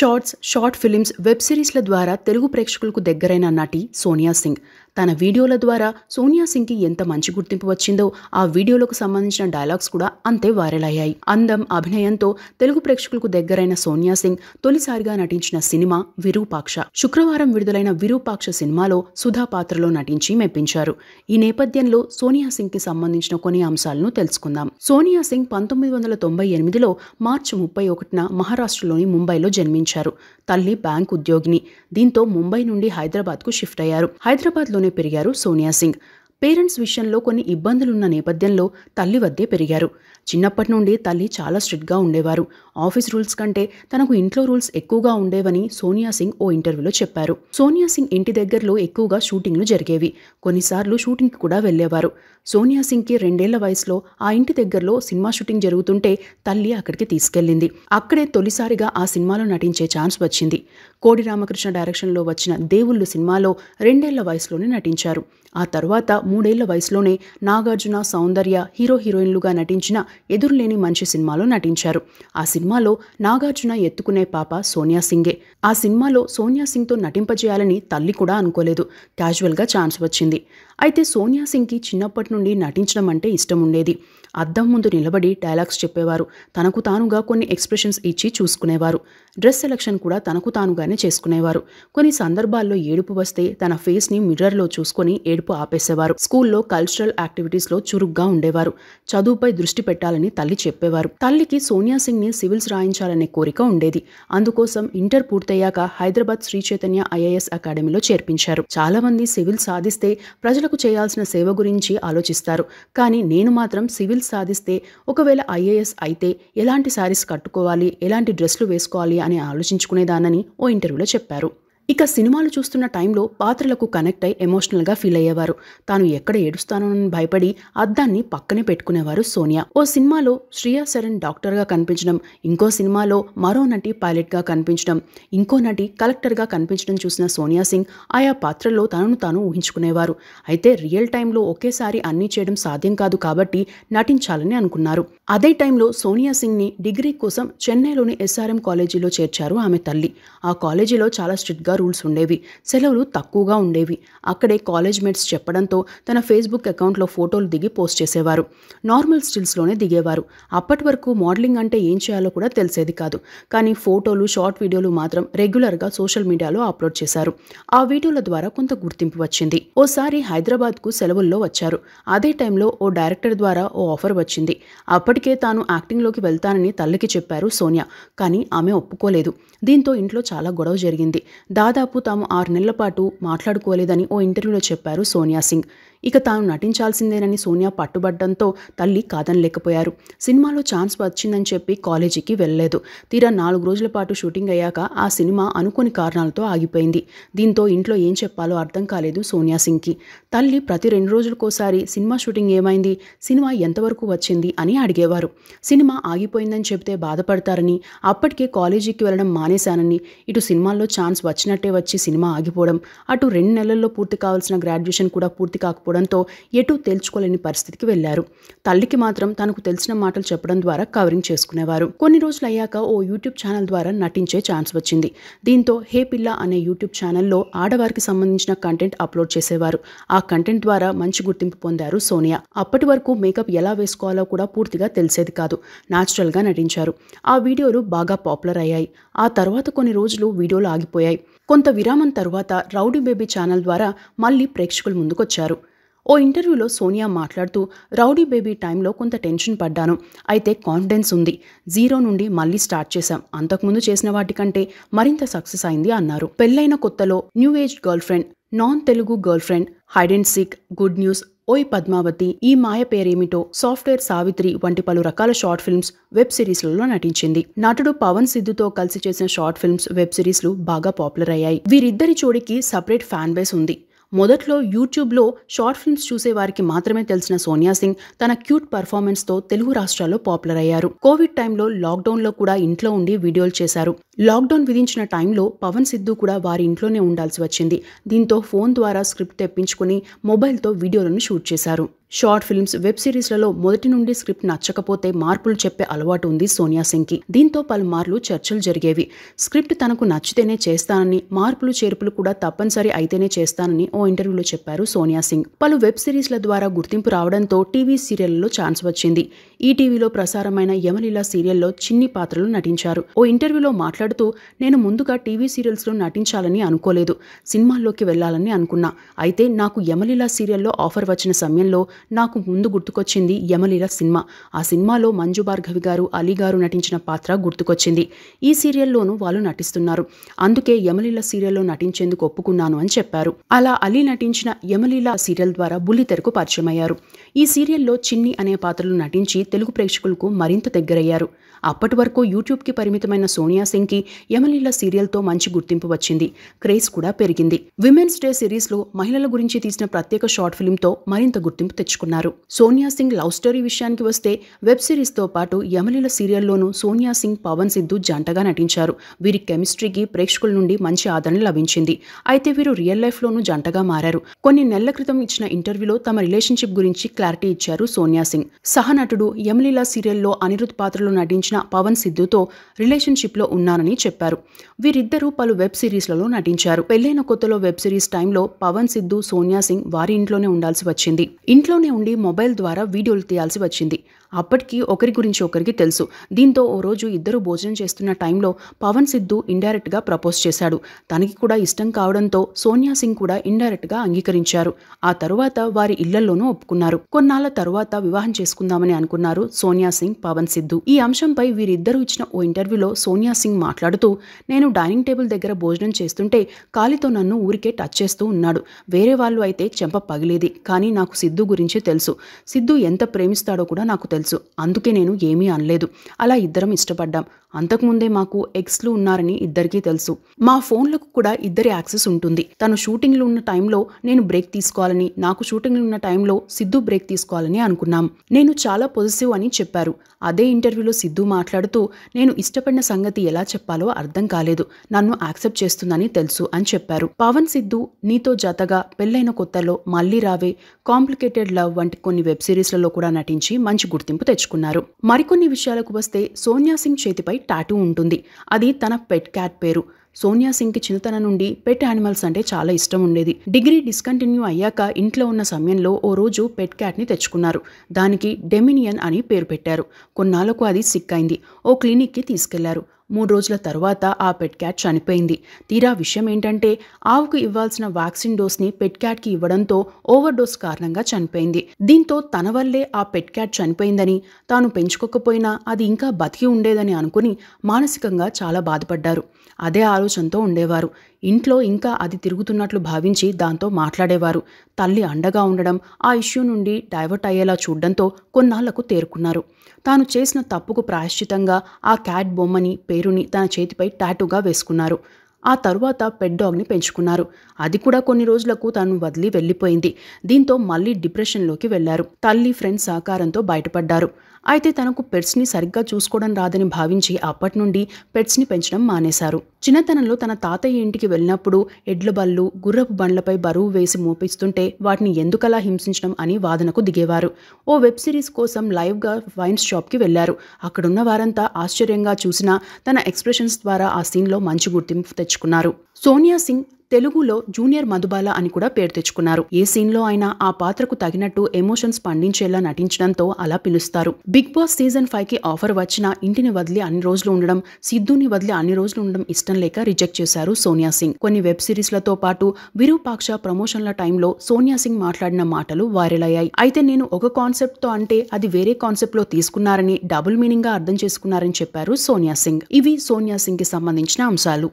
shorts short films web సిరీస్ల ద్వారా తెలుగు ప్రేక్షకులకు దగ్గరైన నటి సోనియా సింగ్ తన వీడియోల ద్వారా సోనియా కి ఎంత మంచి గుర్తింపు వచ్చిందో ఆ వీడియోలకు సంబంధించిన డైలాగ్స్ కూడా అంతే వైరల్ అయ్యాయి అందం అభినయంతో తెలుగు ప్రేక్షకులకు దగ్గరైన సోనియా సింగ్ తొలిసారిగా నటించిన సినిమా విరూపాక్ష శుక్రవారం విడుదలైన విరూపాక్ష సినిమాలో సుధా పాత్రలో నటించి మెప్పించారు ఈ నేపథ్యంలో సోనియా కి సంబంధించిన కొన్ని అంశాలను తెలుసుకుందాం సోనియా సింగ్ పంతొమ్మిది వందల తొంభై ఎనిమిదిలో మార్చి ముప్పై ఒకటిన మహారాష్ట్రలోని ముంబైలో జన్మించారు తల్లి బ్యాంక్ ఉద్యోగిని దీంతో ముంబై నుండి హైదరాబాద్కు షిఫ్ట్ అయ్యారు హైదరాబాద్లో सोनिया सिंग పేరెంట్స్ విషయంలో కొన్ని ఇబ్బందులున్న నేపథ్యంలో తల్లి వద్దే పెరిగారు చిన్నప్పటి నుండి తల్లి చాలా స్ట్రిక్ట్గా ఉండేవారు ఆఫీస్ రూల్స్ కంటే తనకు ఇంట్లో రూల్స్ ఎక్కువగా ఉండేవని సోనియా సింగ్ ఓ ఇంటర్వ్యూలో చెప్పారు సోనియా సింగ్ ఇంటి దగ్గరలో ఎక్కువగా షూటింగ్లు జరిగేవి కొన్నిసార్లు షూటింగ్కి కూడా వెళ్లేవారు సోనియా సింగ్కి రెండేళ్ల వయసులో ఆ ఇంటి దగ్గరలో సినిమా షూటింగ్ జరుగుతుంటే తల్లి అక్కడికి తీసుకెళ్లింది అక్కడే తొలిసారిగా ఆ సినిమాలో నటించే ఛాన్స్ వచ్చింది కోడి రామకృష్ణ డైరెక్షన్లో వచ్చిన దేవుళ్ళు సినిమాలో రెండేళ్ల వయసులోనే నటించారు ఆ తర్వాత మూడేళ్ల వయసులోనే నాగార్జున సౌందర్య హీరో హీరోయిన్లుగా నటించిన ఎదురులేని మంచి సినిమాలో నటించారు ఆ సినిమాలో నాగార్జున ఎత్తుకునే పాప సోనియా సింగే ఆ సినిమాలో సోనియా సింగ్తో నటింపజేయాలని తల్లి కూడా అనుకోలేదు క్యాజువల్గా ఛాన్స్ వచ్చింది అయితే సోనియా సింగ్కి చిన్నప్పటి నుండి నటించడం అంటే ఇష్టం ఉండేది అద్దం ముందు నిలబడి డైలాగ్స్ చెప్పేవారు తనకు తానుగా కొన్ని ఎక్స్ప్రెషన్స్ ఇచ్చి చూసుకునేవారు డ్రెస్ సెలక్షన్ కూడా తనకు తానుగానే చేసుకునేవారు కొన్ని సందర్భాల్లో ఏడుపు వస్తే తన ఫేస్ని మిర్రర్లో చూసుకొని ఏడుపు ఆపేసేవారు స్కూల్లో కల్చరల్ యాక్టివిటీస్లో చురుగ్గా ఉండేవారు చదువుపై దృష్టి పెట్టాలని తల్లి చెప్పేవారు తల్లికి సోనియా సింగ్ ని సివిల్స్ రాయించాలనే కోరిక ఉండేది అందుకోసం ఇంటర్ పూర్తయ్యాక హైదరాబాద్ శ్రీ చైతన్య ఐఏఎస్ అకాడమీలో చేర్పించారు చాలామంది సివిల్ సాధిస్తే ప్రజలకు చేయాల్సిన సేవ గురించి ఆలోచిస్తారు కానీ నేను మాత్రం సివిల్ సాధిస్తే ఒకవేళ ఐఏఎస్ అయితే ఎలాంటి శారీస్ కట్టుకోవాలి ఎలాంటి డ్రెస్లు వేసుకోవాలి అని ఆలోచించుకునేదానని ఓ ఇంటర్వ్యూలో చెప్పారు ఇక సినిమాలు చూస్తున్న టైంలో పాత్రలకు కనెక్ట్ అయి ఎమోషనల్గా ఫీల్ అయ్యేవారు తాను ఎక్కడ ఏడుస్తానోనని భయపడి అద్దాన్ని పక్కనే పెట్టుకునేవారు సోనియా ఓ సినిమాలో శ్రియా శరణ్ డాక్టర్గా కనిపించడం ఇంకో సినిమాలో మరో నటి పైలట్గా కనిపించడం ఇంకో నటి కలెక్టర్గా కనిపించడం చూసిన సోనియా సింగ్ ఆయా పాత్రల్లో తనను తాను ఊహించుకునేవారు అయితే రియల్ టైంలో ఒకేసారి అన్నీ చేయడం సాధ్యం కాదు కాబట్టి నటించాలని అనుకున్నారు అదే టైంలో సోనియా సింగ్ని డిగ్రీ కోసం చెన్నైలోని ఎస్ఆర్ఎం కాలేజీలో చేర్చారు ఆమె తల్లి ఆ కాలేజీలో చాలా స్ట్రిక్ట్గా రూల్స్ ఉండేవి సెలవులు తక్కువగా ఉండేవి అక్కడే కాలేజ్ మేట్స్ చెప్పడంతో తన ఫేస్బుక్ అకౌంట్లో ఫోటోలు దిగి పోస్ట్ చేసేవారు నార్మల్ స్టిల్స్లోనే దిగేవారు అప్పటి వరకు మోడలింగ్ అంటే ఏం చేయాలో కూడా తెలిసేది కాదు కానీ ఫోటోలు షార్ట్ వీడియోలు మాత్రం రెగ్యులర్గా సోషల్ మీడియాలో అప్లోడ్ చేశారు ఆ వీడియోల ద్వారా కొంత గుర్తింపు వచ్చింది ఓసారి హైదరాబాద్కు సెలవుల్లో వచ్చారు అదే టైంలో ఓ డైరెక్టర్ ద్వారా ఓ ఆఫర్ వచ్చింది అప్పటికే తాను యాక్టింగ్లోకి వెళ్తానని తల్లికి చెప్పారు సోనియా కానీ ఆమె ఒప్పుకోలేదు దీంతో ఇంట్లో చాలా గొడవ జరిగింది దారి దాదాపు తాము ఆరు నెలల పాటు మాట్లాడుకోలేదని ఓ ఇంటర్వ్యూలో చెప్పారు సోనియా సింగ్ ఇక తాను నటించాల్సిందేనని సోనియా పట్టుబడ్డంతో తల్లి కాదనలేకపోయారు సినిమాలో ఛాన్స్ వచ్చిందని చెప్పి కాలేజీకి వెళ్ళలేదు తీరా నాలుగు రోజుల పాటు షూటింగ్ అయ్యాక ఆ సినిమా అనుకోని కారణాలతో ఆగిపోయింది దీంతో ఇంట్లో ఏం చెప్పాలో అర్థం కాలేదు సోనియా సింగ్కి తల్లి ప్రతి రెండు రోజులకోసారి సినిమా షూటింగ్ ఏమైంది సినిమా ఎంతవరకు వచ్చింది అని అడిగేవారు సినిమా ఆగిపోయిందని చెబితే బాధపడతారని అప్పటికే కాలేజీకి వెళ్ళడం మానేశానని ఇటు సినిమాల్లో ఛాన్స్ వచ్చిన వచ్చినట్టే వచ్చి సినిమా ఆగిపోవడం అటు రెండు నెలల్లో పూర్తి కావాల్సిన గ్రాడ్యుయేషన్ కూడా పూర్తి కాకపోవడంతో ఎటు తేల్చుకోలేని పరిస్థితికి వెళ్లారు తల్లికి మాత్రం తనకు తెలిసిన మాటలు చెప్పడం ద్వారా కవరింగ్ చేసుకునేవారు కొన్ని రోజులు అయ్యాక ఓ యూట్యూబ్ ఛానల్ ద్వారా నటించే ఛాన్స్ వచ్చింది దీంతో హే పిల్ల అనే యూట్యూబ్ ఛానల్లో ఆడవారికి సంబంధించిన కంటెంట్ అప్లోడ్ చేసేవారు ఆ కంటెంట్ ద్వారా మంచి గుర్తింపు పొందారు సోనియా అప్పటి వరకు మేకప్ ఎలా వేసుకోవాలో కూడా పూర్తిగా తెలిసేది కాదు గా నటించారు ఆ వీడియోలు బాగా పాపులర్ అయ్యాయి ఆ తర్వాత కొన్ని రోజులు వీడియోలు ఆగిపోయాయి కొంత విరామం తర్వాత రౌడీ బేబీ ఛానల్ ద్వారా మళ్ళీ ప్రేక్షకుల ముందుకొచ్చారు ఓ ఇంటర్వ్యూలో సోనియా మాట్లాడుతూ రౌడీ బేబీ టైంలో కొంత టెన్షన్ పడ్డాను అయితే కాన్ఫిడెన్స్ ఉంది జీరో నుండి మళ్ళీ స్టార్ట్ చేశాం అంతకుముందు చేసిన వాటికంటే మరింత సక్సెస్ అయింది అన్నారు పెళ్ళైన కొత్తలో new age girl friend non Telugu girl friend hide and seek good news ఓయ్ పద్మావతి ఈ మాయ పేరేమిటో సాఫ్ట్వేర్ సావిత్రి వంటి పలు రకాల షార్ట్ ఫిల్మ్స్ వెబ్ సిరీస్లలో నటించింది నటుడు పవన్ సిద్ధుతో కలిసి చేసిన షార్ట్ ఫిల్మ్స్ వెబ్ సిరీస్లు బాగా పాపులర్ అయ్యాయి వీరిద్దరి చోడికి సపరేట్ ఫ్యాన్ బేస్ ఉంది మొదట్లో యూట్యూబ్లో షార్ట్ ఫిల్మ్స్ చూసే వారికి మాత్రమే తెలిసిన సోనియా సింగ్ తన క్యూట్ పర్ఫార్మెన్స్తో తెలుగు రాష్ట్రాల్లో పాపులర్ అయ్యారు కోవిడ్ టైంలో లాక్డౌన్లో కూడా ఇంట్లో ఉండి వీడియోలు చేశారు లాక్డౌన్ విధించిన టైంలో పవన్ సిద్ధు కూడా వారి ఇంట్లోనే ఉండాల్సి వచ్చింది దీంతో ఫోన్ ద్వారా స్క్రిప్ట్ తెప్పించుకుని మొబైల్తో వీడియోలను షూట్ చేశారు షార్ట్ ఫిల్మ్స్ వెబ్ సిరీస్లలో మొదటి నుండి స్క్రిప్ట్ నచ్చకపోతే మార్పులు చెప్పే అలవాటు ఉంది సోనియా సింగ్కి దీంతో పలుమార్లు చర్చలు జరిగేవి స్క్రిప్ట్ తనకు నచ్చితేనే చేస్తానని మార్పులు చేర్పులు కూడా తప్పనిసరి అయితేనే చేస్తానని ఓ ఇంటర్వ్యూలో చెప్పారు సోనియా సింగ్ పలు వెబ్ సిరీస్ల ద్వారా గుర్తింపు రావడంతో టీవీ సీరియల్లో ఛాన్స్ వచ్చింది ఈటీవీలో ప్రసారమైన యమలీలా సీరియల్లో చిన్ని పాత్రలు నటించారు ఓ ఇంటర్వ్యూలో మాట్లాడుతూ నేను ముందుగా టీవీ సీరియల్స్లో నటించాలని అనుకోలేదు సినిమాల్లోకి వెళ్లాలని అనుకున్నా అయితే నాకు యమలీలా సీరియల్లో ఆఫర్ వచ్చిన సమయంలో నాకు ముందు గుర్తుకొచ్చింది యమలీల సినిమా ఆ సినిమాలో మంజు భార్గవి గారు అలీ గారు నటించిన పాత్ర గుర్తుకొచ్చింది ఈ సీరియల్లోనూ వాళ్ళు నటిస్తున్నారు అందుకే యమలీల సీరియల్లో నటించేందుకు ఒప్పుకున్నాను అని చెప్పారు అలా అలీ నటించిన యమలీల సీరియల్ ద్వారా బుల్లి తెరకు పరిచయమయ్యారు ఈ సీరియల్లో చిన్ని అనే పాత్రలు నటించి తెలుగు ప్రేక్షకులకు మరింత దగ్గరయ్యారు అప్పటి వరకు యూట్యూబ్కి పరిమితమైన సోనియా సింగ్కి యమలీల సీరియల్తో మంచి గుర్తింపు వచ్చింది క్రేజ్ కూడా పెరిగింది విమెన్స్ డే సిరీస్లో మహిళల గురించి తీసిన ప్రత్యేక షార్ట్ ఫిల్మ్తో మరింత గుర్తింపు తెచ్చింది తెచ్చుకున్నారు సోనియా సింగ్ లవ్ స్టోరీ విషయానికి వస్తే వెబ్ సిరీస్తో పాటు యమలీల సీరియల్లోనూ సోనియా సింగ్ పవన్ సిద్ధు జంటగా నటించారు వీరి కెమిస్ట్రీకి ప్రేక్షకుల నుండి మంచి ఆదరణ లభించింది అయితే వీరు రియల్ లైఫ్లోనూ జంటగా మారారు కొన్ని నెలల క్రితం ఇచ్చిన ఇంటర్వ్యూలో తమ రిలేషన్షిప్ గురించి క్లారిటీ ఇచ్చారు సోనియా సింగ్ సహనటుడు యమలీలా సీరియల్లో అనిరుద్ధ్ పాత్రలో నటించిన పవన్ సిద్ధుతో రిలేషన్షిప్లో ఉన్నానని చెప్పారు వీరిద్దరూ పలు వెబ్ సిరీస్లలో నటించారు పెళ్లైన కొత్తలో వెబ్ సిరీస్ టైంలో పవన్ సిద్ధు సోనియా సింగ్ వారి ఇంట్లోనే ఉండాల్సి వచ్చింది ఇంట్లో ఇంట్లోనే ఉండి మొబైల్ ద్వారా వీడియోలు తీయాల్సి వచ్చింది అప్పటికి ఒకరి గురించి ఒకరికి తెలుసు దీంతో ఓ రోజు ఇద్దరు భోజనం చేస్తున్న టైంలో పవన్ సిద్ధు ఇండైరెక్ట్గా ప్రపోజ్ చేశాడు తనకి కూడా ఇష్టం కావడంతో సోనియా సింగ్ కూడా ఇండైరెక్ట్గా అంగీకరించారు ఆ తరువాత వారి ఇళ్లలోనూ ఒప్పుకున్నారు కొన్నాళ్ల తరువాత వివాహం చేసుకుందామని అనుకున్నారు సోనియా సింగ్ పవన్ సిద్ధు ఈ అంశంపై వీరిద్దరూ ఇచ్చిన ఓ ఇంటర్వ్యూలో సోనియా సింగ్ మాట్లాడుతూ నేను డైనింగ్ టేబుల్ దగ్గర భోజనం చేస్తుంటే కాలితో నన్ను ఊరికే టచ్ చేస్తూ ఉన్నాడు వేరే వాళ్ళు అయితే చెంప పగిలేది కానీ నాకు సిద్ధు గురించి గురించే తెలుసు సిద్ధు ఎంత ప్రేమిస్తాడో కూడా నాకు తెలుసు అందుకే నేను ఏమీ అనలేదు అలా ఇద్దరం ఇష్టపడ్డాం అంతకుముందే మాకు ఎక్స్లు ఉన్నారని ఇద్దరికీ తెలుసు మా ఫోన్లకు కూడా ఇద్దరి యాక్సెస్ ఉంటుంది తను షూటింగ్లు ఉన్న టైంలో నేను బ్రేక్ తీసుకోవాలని నాకు షూటింగ్లు ఉన్న టైంలో సిద్ధు బ్రేక్ తీసుకోవాలని అనుకున్నాం నేను చాలా పొజిటివ్ అని చెప్పారు అదే ఇంటర్వ్యూలో సిద్ధు మాట్లాడుతూ నేను ఇష్టపడిన సంగతి ఎలా చెప్పాలో అర్థం కాలేదు నన్ను యాక్సెప్ట్ చేస్తుందని తెలుసు అని చెప్పారు పవన్ సిద్ధు నీతో జతగా పెళ్ళైన కొత్తలో మళ్ళీ రావే కాంప్లికేటెడ్ లవ్ వంటి కొన్ని వెబ్ సిరీస్లలో కూడా నటించి మంచి గుర్తింపు తెచ్చుకున్నారు మరికొన్ని విషయాలకు వస్తే సోనియా సింగ్ చేతిపై టాటూ ఉంటుంది అది తన పెట్ క్యాట్ పేరు సోనియా సింగ్ కి చిన్నతనం నుండి పెట్ యానిమల్స్ అంటే చాలా ఇష్టం ఉండేది డిగ్రీ డిస్కంటిన్యూ అయ్యాక ఇంట్లో ఉన్న సమయంలో ఓ రోజు పెట్ క్యాట్ ని తెచ్చుకున్నారు దానికి డెమినియన్ అని పేరు పెట్టారు కొన్నాళ్ళకు అది సిక్ అయింది ఓ క్లినిక్ కి తీసుకెళ్లారు మూడు రోజుల తరువాత ఆ పెట్ క్యాట్ చనిపోయింది తీరా విషయం ఏంటంటే ఆవుకు ఇవ్వాల్సిన వ్యాక్సిన్ డోస్ని పెట్ క్యాట్కి ఇవ్వడంతో ఓవర్ డోస్ కారణంగా చనిపోయింది దీంతో తన వల్లే ఆ పెట్ క్యాట్ చనిపోయిందని తాను పెంచుకోకపోయినా అది ఇంకా బతికి ఉండేదని అనుకుని మానసికంగా చాలా బాధపడ్డారు అదే ఆలోచనతో ఉండేవారు ఇంట్లో ఇంకా అది తిరుగుతున్నట్లు భావించి దాంతో మాట్లాడేవారు తల్లి అండగా ఉండడం ఆ ఇష్యూ నుండి డైవర్ట్ అయ్యేలా చూడడంతో కొన్నాళ్లకు తేరుకున్నారు తాను చేసిన తప్పుకు ప్రాయశ్చితంగా ఆ క్యాట్ బొమ్మని పేరు పేరుని తన చేతిపై టాటూగా వేసుకున్నారు ఆ తరువాత పెట్ డాగ్ని పెంచుకున్నారు అది కూడా కొన్ని రోజులకు తను వదిలి వెళ్ళిపోయింది దీంతో మళ్ళీ డిప్రెషన్లోకి వెళ్లారు తల్లి ఫ్రెండ్స్ సహకారంతో బయటపడ్డారు అయితే తనకు పెట్స్ని సరిగ్గా చూసుకోవడం రాదని భావించి అప్పటి నుండి పెట్స్ని పెంచడం మానేశారు చిన్నతనంలో తన తాతయ్య ఇంటికి వెళ్ళినప్పుడు ఎడ్ల బళ్ళు గుర్రపు బండ్లపై బరువు వేసి మోపిస్తుంటే వాటిని ఎందుకలా హింసించడం అని వాదనకు దిగేవారు ఓ వెబ్ సిరీస్ కోసం లైవ్గా వైన్స్ షాప్కి వెళ్లారు అక్కడున్న వారంతా ఆశ్చర్యంగా చూసినా తన ఎక్స్ప్రెషన్స్ ద్వారా ఆ సీన్లో మంచి గుర్తింపు తెచ్చుకున్నారు సోనియా సింగ్ తెలుగులో జూనియర్ మధుబాల అని కూడా పేరు తెచ్చుకున్నారు ఏ సీన్లో అయినా ఆ పాత్రకు తగినట్టు ఎమోషన్స్ పండించేలా నటించడంతో అలా పిలుస్తారు బిగ్ బాస్ సీజన్ ఫైవ్కి ఆఫర్ వచ్చినా ఇంటిని వదిలి అన్ని రోజులు ఉండడం సిద్ధుని వదిలి అన్ని రోజులు ఉండడం ఇష్టం లేక రిజెక్ట్ చేశారు సోనియా సింగ్ కొన్ని వెబ్ సిరీస్లతో పాటు విరూపాక్ష ప్రమోషన్ల టైంలో సోనియా సింగ్ మాట్లాడిన మాటలు వైరల్ అయ్యాయి అయితే నేను ఒక కాన్సెప్ట్తో అంటే అది వేరే కాన్సెప్ట్లో తీసుకున్నారని డబుల్ మీనింగ్గా అర్థం చేసుకున్నారని చెప్పారు సోనియా సింగ్ ఇవి సోనియా సింగ్ కి సంబంధించిన అంశాలు